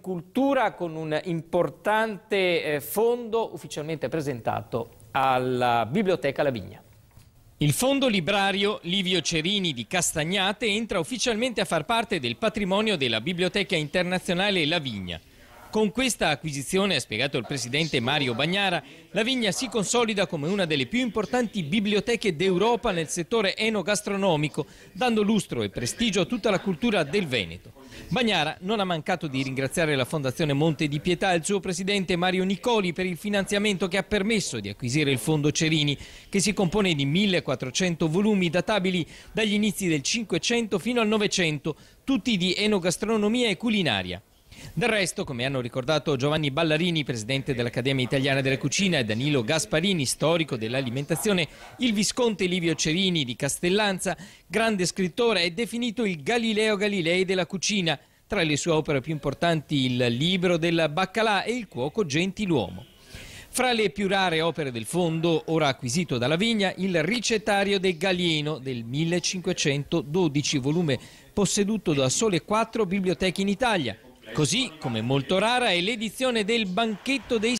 Cultura con un importante eh, fondo ufficialmente presentato alla Biblioteca La Vigna. Il fondo librario Livio Cerini di Castagnate entra ufficialmente a far parte del patrimonio della Biblioteca Internazionale La Vigna. Con questa acquisizione, ha spiegato il presidente Mario Bagnara, la Vigna si consolida come una delle più importanti biblioteche d'Europa nel settore enogastronomico, dando lustro e prestigio a tutta la cultura del Veneto. Bagnara non ha mancato di ringraziare la Fondazione Monte di Pietà e il suo presidente Mario Nicoli per il finanziamento che ha permesso di acquisire il fondo Cerini, che si compone di 1400 volumi databili dagli inizi del 500 fino al 900, tutti di enogastronomia e culinaria. Del resto, come hanno ricordato Giovanni Ballarini, presidente dell'Accademia Italiana della Cucina, e Danilo Gasparini, storico dell'alimentazione, il visconte Livio Cerini di Castellanza, grande scrittore, è definito il Galileo Galilei della cucina. Tra le sue opere più importanti il libro del baccalà e il cuoco gentiluomo. Fra le più rare opere del fondo, ora acquisito dalla Vigna, il ricettario del Galieno del 1512, volume posseduto da sole quattro biblioteche in Italia, Così come molto rara è l'edizione del Banchetto dei